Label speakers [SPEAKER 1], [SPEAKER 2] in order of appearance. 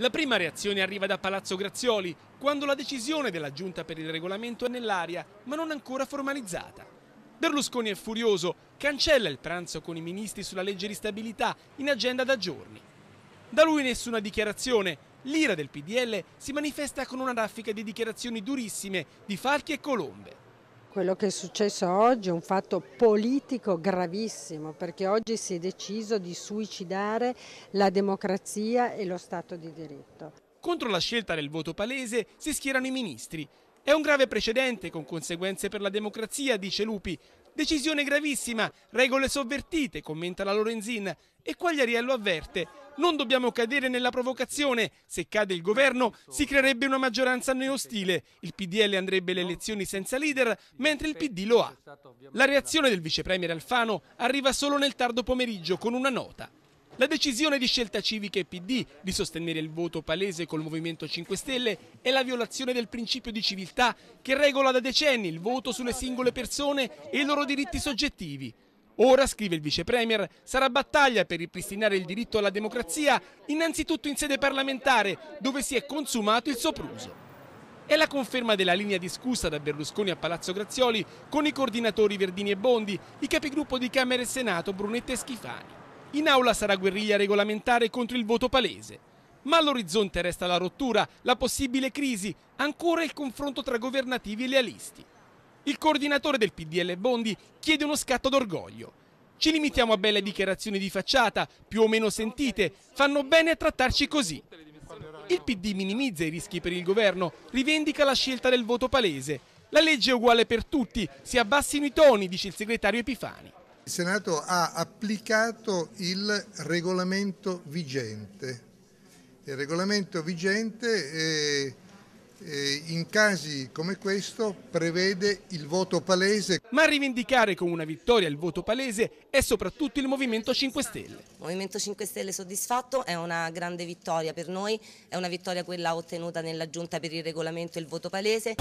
[SPEAKER 1] La prima reazione arriva da Palazzo Grazioli, quando la decisione della giunta per il regolamento è nell'aria, ma non ancora formalizzata. Berlusconi è furioso, cancella il pranzo con i ministri sulla legge di stabilità in agenda da giorni. Da lui nessuna dichiarazione, l'ira del PDL si manifesta con una raffica di dichiarazioni durissime di falchi e colombe.
[SPEAKER 2] Quello che è successo oggi è un fatto politico gravissimo perché oggi si è deciso di suicidare la democrazia e lo Stato di diritto.
[SPEAKER 1] Contro la scelta del voto palese si schierano i ministri. È un grave precedente con conseguenze per la democrazia, dice Lupi, Decisione gravissima, regole sovvertite, commenta la Lorenzin e Quagliariello avverte. Non dobbiamo cadere nella provocazione. Se cade il governo si creerebbe una maggioranza a noi ostile. Il PDL andrebbe alle elezioni senza leader, mentre il PD lo ha. La reazione del vicepremier Alfano arriva solo nel tardo pomeriggio con una nota. La decisione di scelta civica e PD di sostenere il voto palese col Movimento 5 Stelle è la violazione del principio di civiltà che regola da decenni il voto sulle singole persone e i loro diritti soggettivi. Ora, scrive il vice premier, sarà battaglia per ripristinare il diritto alla democrazia, innanzitutto in sede parlamentare, dove si è consumato il sopruso. È la conferma della linea discussa da Berlusconi a Palazzo Grazioli con i coordinatori Verdini e Bondi, i capigruppo di Camera e Senato Brunetta e Schifani. In aula sarà guerriglia regolamentare contro il voto palese. Ma all'orizzonte resta la rottura, la possibile crisi, ancora il confronto tra governativi e lealisti. Il coordinatore del PDL Bondi chiede uno scatto d'orgoglio. Ci limitiamo a belle dichiarazioni di facciata, più o meno sentite, fanno bene a trattarci così. Il PD minimizza i rischi per il governo, rivendica la scelta del voto palese. La legge è uguale per tutti, si abbassino i toni, dice il segretario Epifani
[SPEAKER 2] il Senato ha applicato il regolamento vigente. Il regolamento vigente eh, eh, in casi come questo
[SPEAKER 1] prevede il voto palese. Ma a rivendicare con una vittoria il voto palese è soprattutto il Movimento 5 Stelle. Il
[SPEAKER 2] Movimento 5 Stelle soddisfatto è una grande vittoria per noi, è una vittoria quella ottenuta nella Giunta per il regolamento e il voto palese.